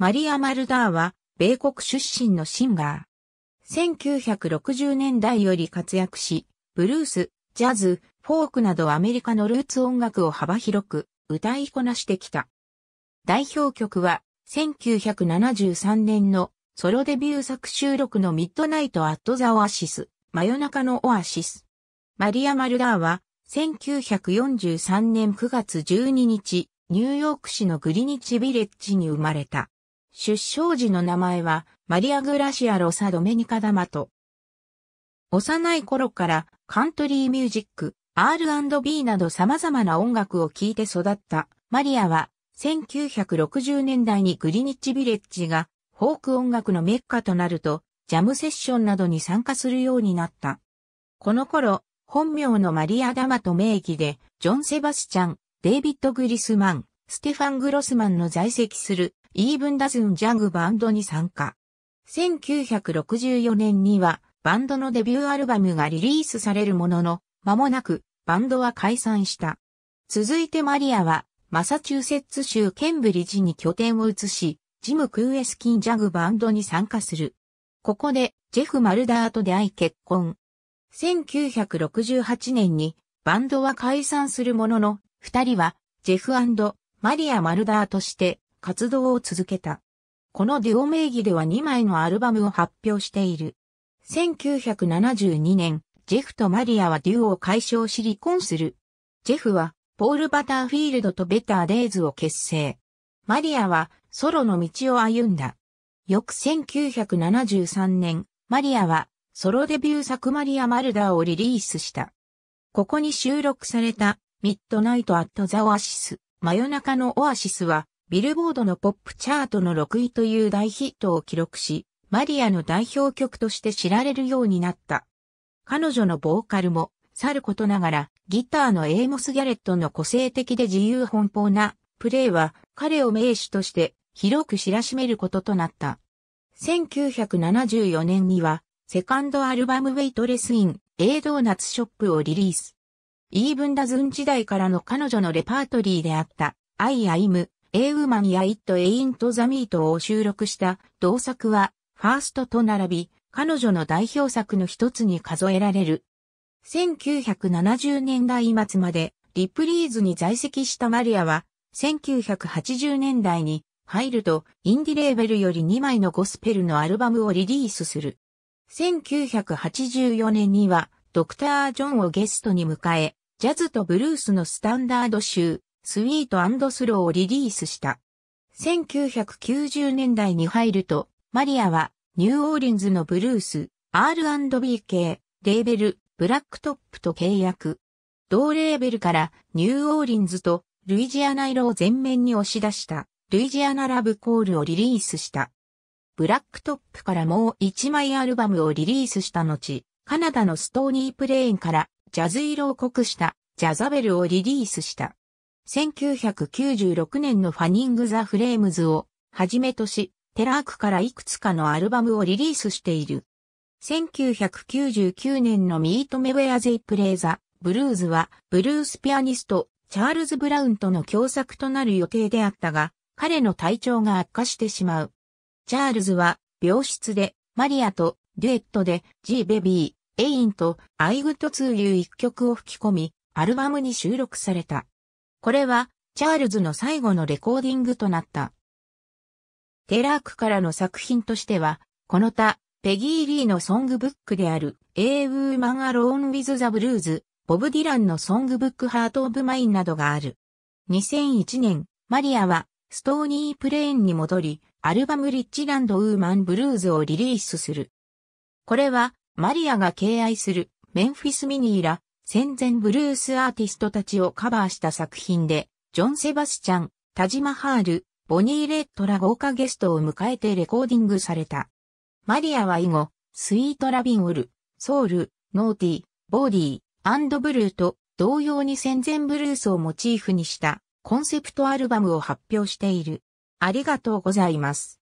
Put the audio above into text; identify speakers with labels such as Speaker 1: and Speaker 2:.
Speaker 1: マリア・マルダーは、米国出身のシンガー。1960年代より活躍し、ブルース、ジャズ、フォークなどアメリカのルーツ音楽を幅広く歌いこなしてきた。代表曲は、1973年のソロデビュー作収録のミッドナイト・アット・ザ・オアシス、真夜中のオアシス。マリア・マルダーは、1943年9月12日、ニューヨーク市のグリニッチ・ビレッジに生まれた。出生時の名前はマリア・グラシア・ロサ・ドメニカ・ダマト。幼い頃からカントリーミュージック、R&B など様々な音楽を聴いて育ったマリアは1960年代にグリニッチ・ビレッジがフォーク音楽のメッカとなるとジャムセッションなどに参加するようになった。この頃、本名のマリア・ダマト名義でジョン・セバスチャン、デイビッド・グリスマン、ステファン・グロスマンの在籍するイーブンダズンジャグバンドに参加。1964年にはバンドのデビューアルバムがリリースされるものの、間もなくバンドは解散した。続いてマリアはマサチューセッツ州ケンブリッジに拠点を移し、ジム・クーエスキン・ジャグバンドに参加する。ここでジェフ・マルダーと出会い結婚。1968年にバンドは解散するものの、二人はジェフマリア・マルダーとして活動を続けた。このデュオ名義では2枚のアルバムを発表している。1972年、ジェフとマリアはデュオを解消し離婚する。ジェフは、ポール・バターフィールドとベター・デイズを結成。マリアは、ソロの道を歩んだ。翌1973年、マリアは、ソロデビュー作マリア・マルダーをリリースした。ここに収録された、ミッドナイト・アット・ザ・オアシス、真夜中のオアシスは、ビルボードのポップチャートの6位という大ヒットを記録し、マリアの代表曲として知られるようになった。彼女のボーカルも、さることながら、ギターのエイモス・ギャレットの個性的で自由奔放なプレイは彼を名手として広く知らしめることとなった。1974年にはセカンドアルバムウェイトレスイン A ドーナツショップをリリース。イーブンダズン時代からの彼女のレパートリーであったアイム、エーウマンやイット・エイント・ザ・ミートを収録した同作はファーストと並び、彼女の代表作の一つに数えられる。1970年代末までリプリーズに在籍したマリアは、1980年代に入るとインディレーベルより2枚のゴスペルのアルバムをリリースする。1984年にはドクター・ジョンをゲストに迎え、ジャズとブルースのスタンダード集、スイートスローをリリースした。1990年代に入ると、マリアはニューオーリンズのブルース、R&B 系、レーベル、ブラックトップと契約。同レーベルからニューオーリンズとルイジアナ色を全面に押し出したルイジアナラブコールをリリースした。ブラックトップからもう一枚アルバムをリリースした後、カナダのストーニープレーンからジャズ色を濃くしたジャザベルをリリースした。1996年のファニング・ザ・フレームズをはじめとし、テラークからいくつかのアルバムをリリースしている。1999年のミートメウェア・ゼイ・プレイザ・ブルーズは、ブルースピアニスト、チャールズ・ブラウンとの共作となる予定であったが、彼の体調が悪化してしまう。チャールズは、病室で、マリアと、デュエットで、ジ・ベビー、エインと、アイグッド2いう一曲を吹き込み、アルバムに収録された。これは、チャールズの最後のレコーディングとなった。テラークからの作品としては、この他、ペギー・リーのソングブックである、A Woman Alone with the Blues、ボブ・ディランのソングブックハート・オブ・マインなどがある。2001年、マリアは、ストーニー・プレーンに戻り、アルバムリッチランド・ウーマン・ブルーズをリリースする。これは、マリアが敬愛するメンフィス・ミニーラ、戦前ブルースアーティストたちをカバーした作品で、ジョン・セバスチャン、タジマハール、ボニー・レッドら豪華ゲストを迎えてレコーディングされた。マリアは以後、スイート・ラビンオル、ソウル、ノーティー、ボーディー、アンド・ブルーと同様に戦前ブルースをモチーフにしたコンセプトアルバムを発表している。ありがとうございます。